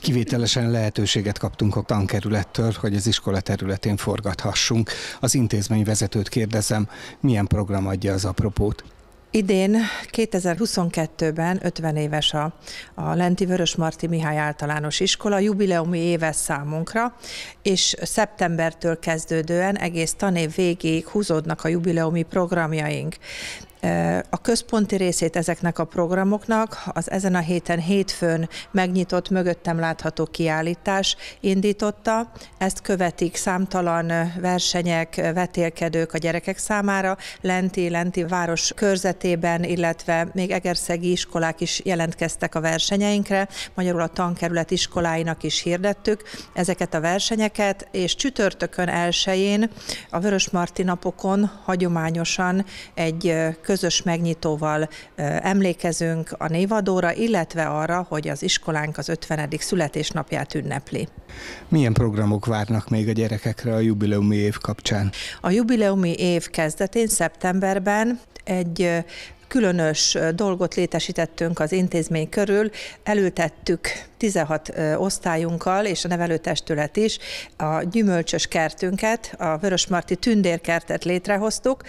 Kivételesen lehetőséget kaptunk a tankerülettől, hogy az iskola területén forgathassunk. Az intézmény vezetőt kérdezem, milyen program adja az apropót? Idén, 2022-ben 50 éves a, a Lenti Vörös Marti Mihály Általános Iskola, jubileumi éves számunkra, és szeptembertől kezdődően egész tanév végéig húzódnak a jubileumi programjaink. A központi részét ezeknek a programoknak az ezen a héten hétfőn megnyitott, mögöttem látható kiállítás indította. Ezt követik számtalan versenyek, vetélkedők a gyerekek számára, lenti, lenti város körzetében, illetve még egerszegi iskolák is jelentkeztek a versenyeinkre, magyarul a tankerület iskoláinak is hirdettük ezeket a versenyeket, és csütörtökön elsőjén a Vörös Marti napokon hagyományosan egy közös megnyitóval emlékezünk a névadóra, illetve arra, hogy az iskolánk az 50. születésnapját ünnepli. Milyen programok várnak még a gyerekekre a jubileumi év kapcsán? A jubileumi év kezdetén, szeptemberben egy különös dolgot létesítettünk az intézmény körül, elültettük 16 osztályunkkal és a nevelőtestület is a gyümölcsös kertünket, a Vörösmarty tündérkertet létrehoztuk,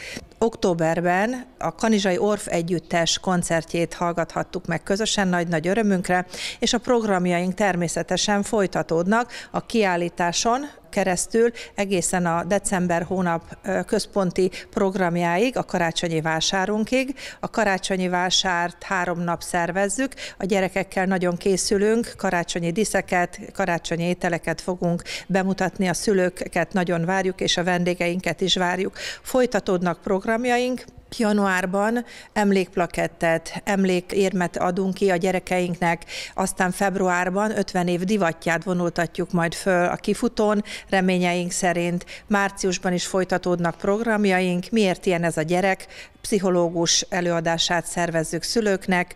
Októberben a Kanizsai Orf Együttes koncertjét hallgathattuk meg közösen nagy-nagy örömünkre, és a programjaink természetesen folytatódnak a kiállításon, keresztül egészen a december hónap központi programjáig, a karácsonyi vásárunkig. A karácsonyi vásárt három nap szervezzük, a gyerekekkel nagyon készülünk, karácsonyi diszeket, karácsonyi ételeket fogunk bemutatni, a szülőket nagyon várjuk, és a vendégeinket is várjuk. Folytatódnak programjaink, Januárban emlékplakettet, emlékérmet adunk ki a gyerekeinknek, aztán februárban 50 év divatját vonultatjuk majd föl a kifutón, reményeink szerint márciusban is folytatódnak programjaink, miért ilyen ez a gyerek, pszichológus előadását szervezzük szülőknek,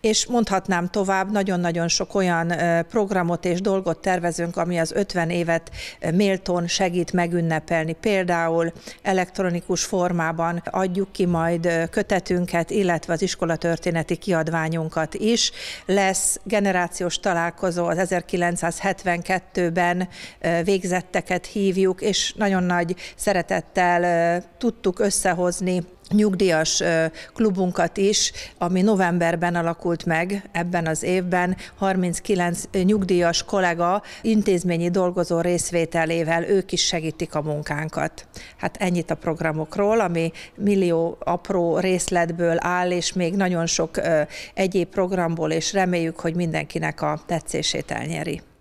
és mondhatnám tovább, nagyon-nagyon sok olyan programot és dolgot tervezünk, ami az 50 évet méltón segít megünnepelni. Például elektronikus formában adjuk ki majd kötetünket, illetve az iskolatörténeti kiadványunkat is. Lesz generációs találkozó az 1972-ben végzetteket hívjuk, és nagyon nagy szeretettel tudtuk összehozni nyugdíjas klubunkat is, ami novemberben alakult meg ebben az évben, 39 nyugdíjas kollega intézményi dolgozó részvételével ők is segítik a munkánkat. Hát ennyit a programokról, ami millió apró részletből áll, és még nagyon sok egyéb programból, és reméljük, hogy mindenkinek a tetszését elnyeri.